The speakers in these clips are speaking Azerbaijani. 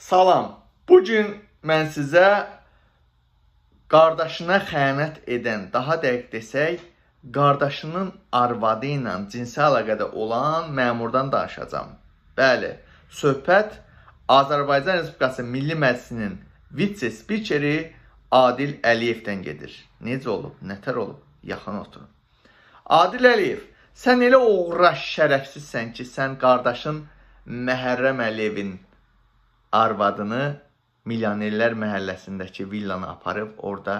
Salam. Bu gün mən sizə qardaşına xəyanət edən, daha dəqiq desək, qardaşının arvadı ilə cinsi əlaqədə olan məmurdan danışacağam. Bəli, söhbət Azərbaycan Respublikası Milli Məclisinin vitse-spikeri Adil Əliyevdən gedir. Necə olub? Nətər olub? Yaxın oturun. Adil Əliyev, sən elə oğraş şərəfsizsən ki, sən qardaşın Məhərrəm Əliyevin arvadını Milyonerlər məhəlləsindəki villanı aparıb orada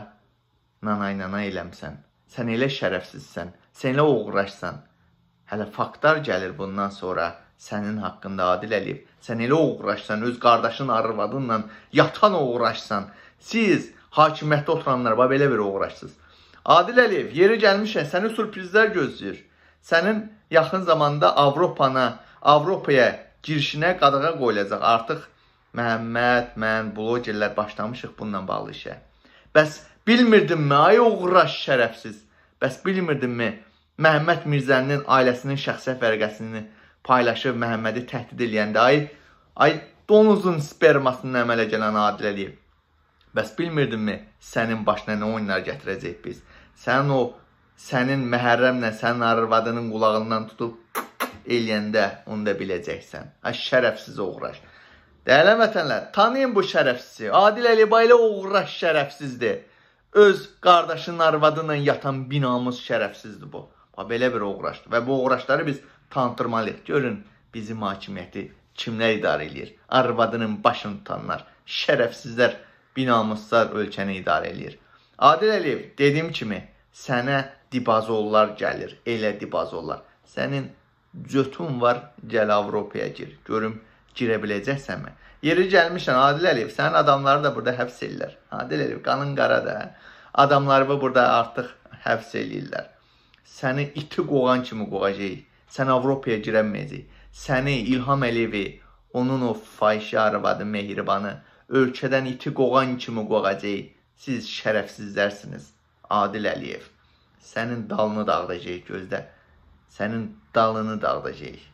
nanay-nanay eləmsən. Sən elə şərəfsizsən, sən elə oğraşsan. Hələ faktlar gəlir bundan sonra sənin haqqında Adil Əliyev. Sən elə oğraşsan, öz qardaşın arvadınla yatan oğraşsan. Siz hakimiyyətdə oturanlar bax belə bir oğraşsınız. Adil Əliyev yeri gəlmişsən, səni sürprizlər gözləyir. Sənin yaxın zamanda Avropana, Avropaya girişinə qadağa qoyulacaq. Artıq Məhəmməd, mən, blogerlər başlamışıq bununla bağlı işə. Bəs bilmirdinmi, ay uğraş şərəfsiz? Bəs bilmirdinmi, Məhəmməd Mirzəlinin ailəsinin şəxsiyyət vərəqəsini paylaşıb Məhəmmədi təhdid eləyəndə, ay, ay donuzun spermasının əmələ gələn Adil Əliyev. Bəs bilmirdinmi, sənin başına nə oyunlar gətirəcək biz? Sənin o, sənin məhərrəmlə, sənin arvadının qulağından tutub eləyəndə onu da biləcəksən. Ay şərəfsiz uğraş. Dəyərli vətənlər, tanıyın bu şərəfsizi. Adil Əlibaylı uğraş şərəfsizdir. Öz qardaşının arvadıyla yatan binamız şərəfsizdir bu. Ha, belə bir uğraşdır və bu uğraşları biz tanıtırmalıyıq. Görün bizim hakimiyyəti kimlər idarə eləyir? Arvadının başını tutanlar, şərəfsizlər binamızlar ölkəni idarə eləyir. Adil Əliyev, dediyim kimi, sənə dibazollar gəlir, elə dibazollar. Sənin cötün var, gəl Avropaya gir. Görüm, girə biləcəksənmi? Yeri gəlmişsən Adil Əliyev, sənin adamları da burada həbs eləyirlər. Adil Əliyev qanın qaradır. Hə? Adamları burada artıq həbs eləyirlər. Səni iti qoğan kimi qoğacaq. Sən Avropaya girənməyəcək. Səni İlham Əliyevi, onun o fahişə arvadı Mehribanı ölkədən iti qoğan kimi qoğacaq. Siz şərəfsizlərsiniz. Adil Əliyev. Sənin dalını dağıdacaq gözdə. Sənin dalını dağıdacaq.